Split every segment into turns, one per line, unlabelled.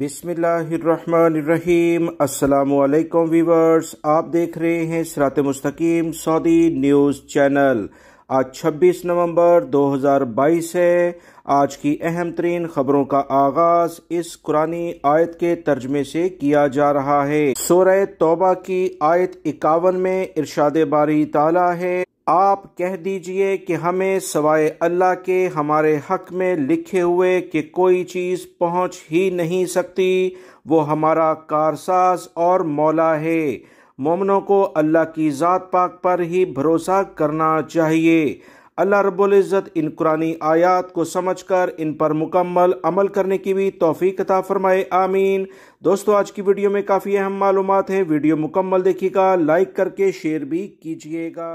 बिसमीम असलकम वीवर्स आप देख रहे हैं सरात मुस्तकीम सऊदी न्यूज़ चैनल आज 26 नवंबर 2022 है आज की अहम तरीन खबरों का आगाज इस कुरानी आयत के तर्जमे से किया जा रहा है सोरह तोबा की आयत इक्यावन में इरशाद बारी ताला है आप कह दीजिए कि हमें सवाए अल्लाह के हमारे हक में लिखे हुए कि कोई चीज़ पहुंच ही नहीं सकती वो हमारा कारसाज और मौला है मोमनों को अल्लाह की ज़ात पाक पर ही भरोसा करना चाहिए अल्लाह रबुल्जत इन कुरानी आयात को समझ कर इन पर मुकम्मल अमल करने की भी तोफ़ी कता फ़रमाए आमीन दोस्तों आज की वीडियो में काफ़ी अहम मालूम हैं वीडियो मुकम्मल देखिएगा लाइक करके शेयर भी कीजिएगा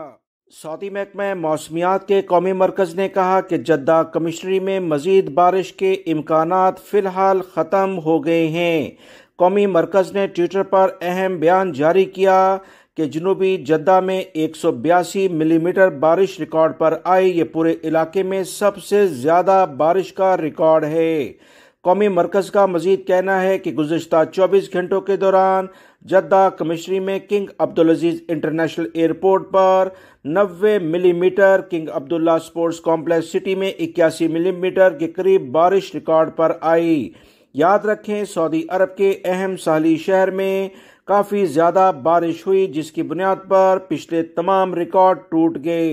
सऊदी महकमे मौसमियात के कौमी मरकज़ ने कहा कि जद्दा कमिश्नरी में मज़ीद बारिश के इम्कान फ़िलहाल ख़त्म हो गए हैं कौमी मरकज़ ने ट्विटर पर अहम बयान जारी किया कि जनूबी जद्दा में एक सौ बयासी मिलीमीटर बारिश रिकॉर्ड पर आई ये पूरे इलाके में सबसे ज़्यादा बारिश का रिकॉर्ड है कौमी मरकज़ का मजीद कहना है कि गुजशत चौबीस घंटों के दौरान जद्दा कमिश्री में King Abdul Aziz International Airport पर 90 millimetre King Abdullah Sports Complex City में इक्यासी मिलीमीटर के करीब बारिश रिकॉर्ड पर आई याद रखें सऊदी अरब के अहम साली शहर में काफ़ी ज़्यादा बारिश हुई जिसकी बुनियाद पर पिछले तमाम रिकॉर्ड टूट गए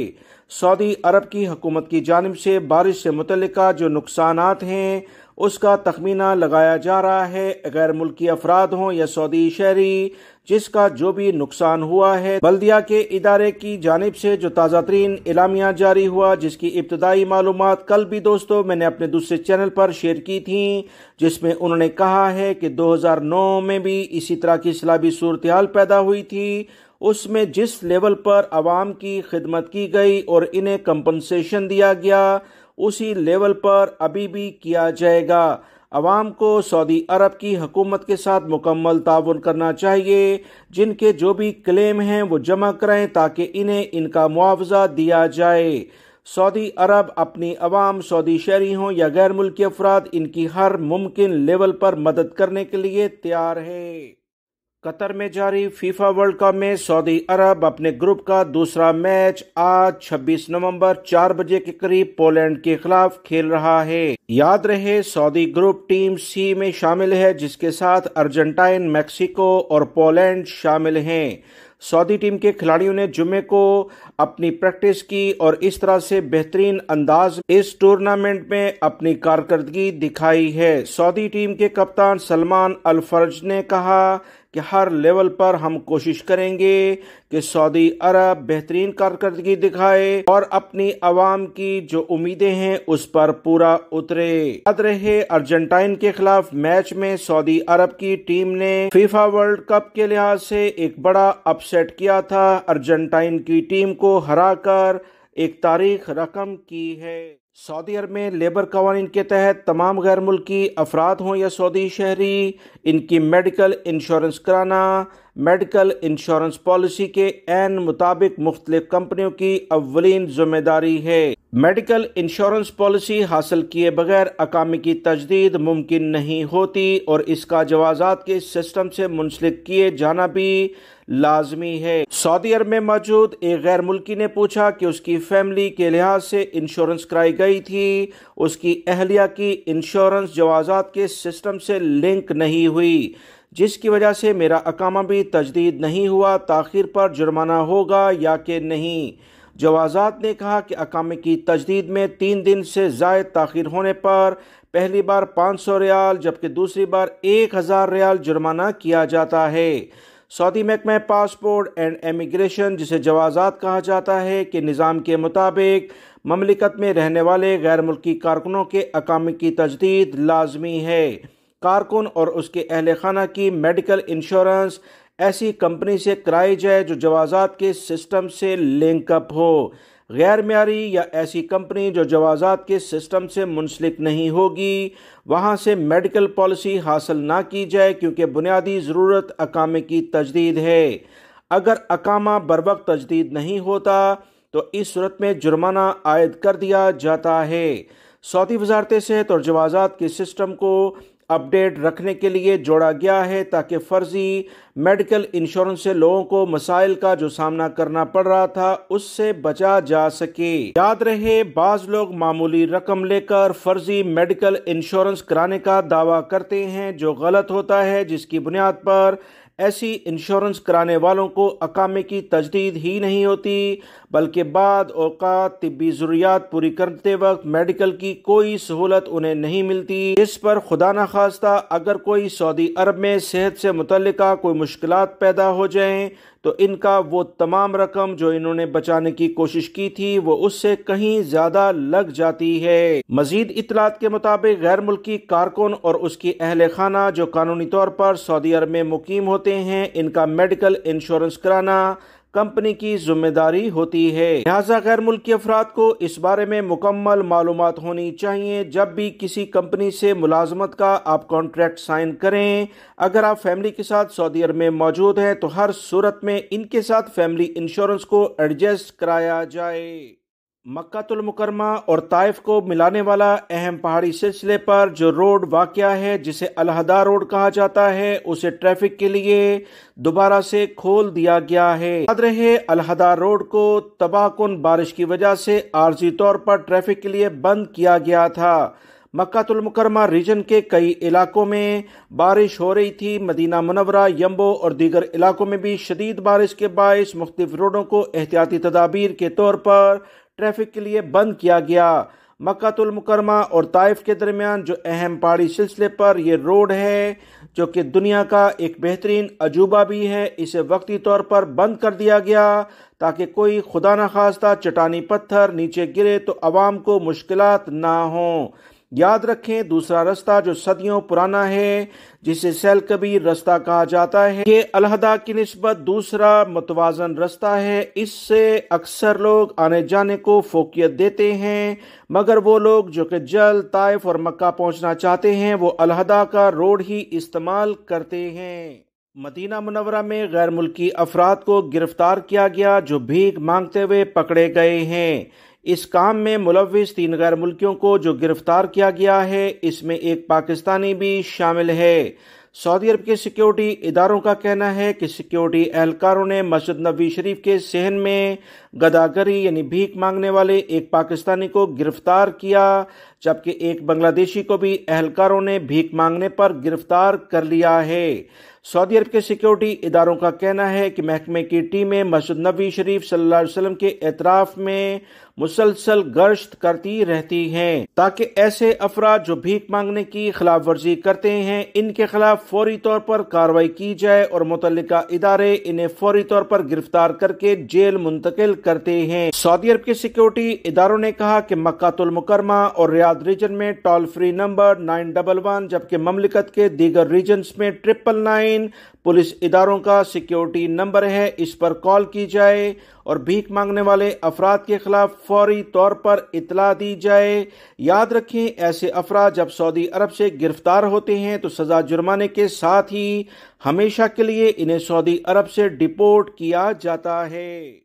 सऊदी अरब की हुकूमत की जानब से बारिश से मुतल जो नुकसान हैं उसका तखमीना लगाया जा रहा है गैर मुल्की अफराद हों या सऊदी शहरी जिसका जो भी नुकसान हुआ है बल्दिया के इदारे की जानब से जो ताज़ा तरीन इलामिया जारी हुआ जिसकी इब्तदाई मालूम कल भी दोस्तों मैंने अपने दूसरे चैनल पर शेयर की थी जिसमें उन्होंने कहा है कि दो हजार नौ में भी इसी तरह की सलाबी सूरत हाल पैदा हुई थी उसमें जिस लेवल पर आवाम की खिदमत की गई और इन्हें कंपनसेशन दिया गया उसी लेवल पर अभी भी किया जाएगा अवाम को सऊदी अरब की हकूमत के साथ मुकम्मल ताउन करना चाहिए जिनके जो भी क्लेम हैं वो जमा कराएं ताकि इन्हें इनका मुआवजा दिया जाए सऊदी अरब अपनी अवाम सऊदी शहरी हों या गैर मुल्की अफराद इनकी हर मुमकिन लेवल पर मदद करने के लिए तैयार है कतर में जारी फीफा वर्ल्ड कप में सऊदी अरब अपने ग्रुप का दूसरा मैच आज 26 नवंबर 4 बजे के करीब पोलैंड के खिलाफ खेल रहा है याद रहे सऊदी ग्रुप टीम सी में शामिल है जिसके साथ अर्जेंटाइन मैक्सिको और पोलैंड शामिल हैं सऊदी टीम के खिलाड़ियों ने जुमे को अपनी प्रैक्टिस की और इस तरह से बेहतरीन अंदाज इस टूर्नामेंट में अपनी कारकर्दगी दिखाई है सऊदी टीम के कप्तान सलमान अल फर्ज ने कहा कि हर लेवल पर हम कोशिश करेंगे कि सऊदी अरब बेहतरीन कारकर्दगी दिखाए और अपनी आवाम की जो उम्मीदें हैं उस पर पूरा उतरे याद रहे अर्जेंटाइन के खिलाफ मैच में सऊदी अरब की टीम ने फीफा वर्ल्ड कप के लिहाज से एक बड़ा अपसेट किया था अर्जेंटाइन की टीम को हराकर एक तारीख रकम की है सऊदी अरब में लेबर कवानीन के तहत तमाम गैर मुल्की अफराद हों या सऊदी शहरी इनकी मेडिकल इंश्योरेंस कराना मेडिकल इंश्योरेंस पॉलिसी के एन मुताबिक मुख्तलिफ कंपनियों की अवलिन जिम्मेदारी है मेडिकल इंश्योरेंस पॉलिसी हासिल किए बगैर अकामी की तजदीद मुमकिन नहीं होती और इसका जवाजात के सिस्टम से मुंसलिक किए जाना भी लाजमी है सऊदी अरब में मौजूद एक गैर मुल्की ने पूछा कि उसकी फैमिली के लिहाज से इंश्योरेंस कराई गई थी उसकी अहलिया की इंश्योरेंस जवाजात के सिस्टम से लिंक नहीं हुई जिसकी वजह से मेरा अकामा भी तजदीद नहीं हुआ तखिर पर जुर्माना होगा या कि नहीं जवाजात ने कहा कि अकामे की तजदीद में तीन दिन से जायद तखिर होने पर पहली बार पाँच सौ रियाल जबकि दूसरी बार एक हज़ार रियाल जुर्माना किया जाता है सऊदी महकमे पासपोर्ट एंड एमिग्रेशन जिसे जवाजात कहा जाता है कि निज़ाम के मुताबिक ममलिकत में रहने वाले गैर मुल्की कारकुनों के अकामे की तजदीद लाजमी है कारकुन और उसके अहल खाना की मेडिकल इंश्योरेंस ऐसी कंपनी से कराई जाए जो जवाजात के सिस्टम से लिंकअप हो गैर म्यारी या ऐसी कंपनी जो जवाजात के सिस्टम से मुंसलिक नहीं होगी वहाँ से मेडिकल पॉलिसी हासिल ना की जाए क्योंकि बुनियादी ज़रूरत अकामे की तजदीद है अगर अकामा बर वक्त तजदीद नहीं होता तो इस सूरत में जुर्माना आयद कर दिया जाता है सऊदी वजारत सेहत और जवाजात के सिस्टम को अपडेट रखने के लिए जोड़ा गया है ताकि फर्जी मेडिकल इंश्योरेंस से लोगों को मसाइल का जो सामना करना पड़ रहा था उससे बचा जा सके याद रहे बाज लोग मामूली रकम लेकर फर्जी मेडिकल इंश्योरेंस कराने का दावा करते हैं जो गलत होता है जिसकी बुनियाद पर ऐसी इंश्योरेंस कराने वालों को अकामे की तजदीद ही नहीं होती बल्कि बाद अवकात तबी ज़रूरियात पूरी करते वक्त मेडिकल की कोई सहूलत उन्हें नहीं मिलती इस पर खुदा न खास्ता अगर कोई सऊदी अरब में सेहत से मुतल कोई मुश्किल पैदा हो जाए तो इनका वो तमाम रकम जो इन्होंने बचाने की कोशिश की थी वो उससे कहीं ज्यादा लग जाती है मजीद इतलात के मुताबिक गैर मुल्की कारकुन और उसकी अहल खाना जो कानूनी तौर पर सऊदी अरब में मुकीम होते हैं इनका मेडिकल इंश्योरेंस कराना कंपनी की जिम्मेदारी होती है लिहाजा गैर मुल्की अफराद को इस बारे में मुकम्मल मालूम होनी चाहिए जब भी किसी कंपनी से मुलाजमत का आप कॉन्ट्रैक्ट साइन करें अगर आप फैमिली के साथ सऊदी अरब में मौजूद हैं तो हर सूरत में इनके साथ फैमिली इंश्योरेंस को एडजस्ट कराया जाए मुकरमा और ताइफ को मिलाने वाला अहम पहाड़ी सिलसिले पर जो रोड वाक़ है जिसे अलहदा रोड कहा जाता है उसे ट्रैफिक के लिए दोबारा से खोल दिया गया है याद रहे अलहदा रोड को तबाहकुन बारिश की वजह से आर्जी तौर पर ट्रैफिक के लिए बंद किया गया था मक्कातुलमकरमा रीजन के कई इलाकों में बारिश हो रही थी मदीना मुनवरा यम्बो और दीगर इलाकों में भी शदीद बारिश के बायस मुख्तफ रोडों को एहतियाती तदाबीर के तौर पर ट्रैफिक के लिए बंद किया गया मक्तुलमकरमा और ताइफ के दरमियान जो अहम पहाड़ी सिलसिले पर यह रोड है जो कि दुनिया का एक बेहतरीन अजूबा भी है इसे वक्ती तौर पर बंद कर दिया गया ताकि कोई खुदा न खास्ता चटानी पत्थर नीचे गिरे तो आवाम को मुश्किल ना हों याद रखें दूसरा रास्ता जो सदियों पुराना है जिसे सैल कबीर रास्ता कहा जाता है ये अलहदा की नस्बत दूसरा मुतवाजन रास्ता है इससे अक्सर लोग आने जाने को फोकियत देते हैं मगर वो लोग जो कि जल ताइफ और मक्का पहुंचना चाहते हैं वो अलहदा का रोड ही इस्तेमाल करते हैं मदीना मुनवरा में गैर मुल्की अफराद को गिरफ्तार किया गया जो भीख मांगते हुए पकड़े गए हैं इस काम में मुलविस तीन गैर मुल्कियों को जो गिरफ्तार किया गया है इसमें एक पाकिस्तानी भी शामिल है सऊदी अरब के सिक्योरिटी इदारों का कहना है कि सिक्योरिटी एहलकारों ने मस्जिद नबी शरीफ के सहन में गदागरी यानी भीख मांगने वाले एक पाकिस्तानी को गिरफ्तार किया जबकि एक बांग्लादेशी को भी एहलकारों ने भीख मांगने पर गिरफ्तार कर लिया है सऊदी अरब के सिक्योरिटी इदारों का कहना है कि महकमे की टीमें मस्जिद नबी शरीफ सल्लल्लाहु अलैहि वसल्लम के एतराफ़ में मुसलसल गश्त करती रहती हैं ताकि ऐसे अफराद जो भीख मांगने की खिलाफ वर्जी करते हैं इनके खिलाफ फौरी तौर पर कार्रवाई की जाए और मुतल इदारे इन्हें फौरी तौर पर गिरफ्तार करके जेल मुंतकिल करते हैं सऊदी अरब के सिक्योरिटी इदारों ने कहा की मक्का मुकरमा और रियाद रीजन में toll free number nine double one जबकि ममलिकत के दीगर रीजन में ट्रिपल नाइन पुलिस इदारों का सिक्योरिटी नंबर है इस पर कॉल की जाए और भीख मांगने वाले अफराद के खिलाफ फौरी तौर पर इतला दी जाए याद रखें ऐसे अफराद जब सऊदी अरब से गिरफ्तार होते हैं तो सजा जुर्माने के साथ ही हमेशा के लिए इन्हें सऊदी अरब से डिपोर्ट किया जाता है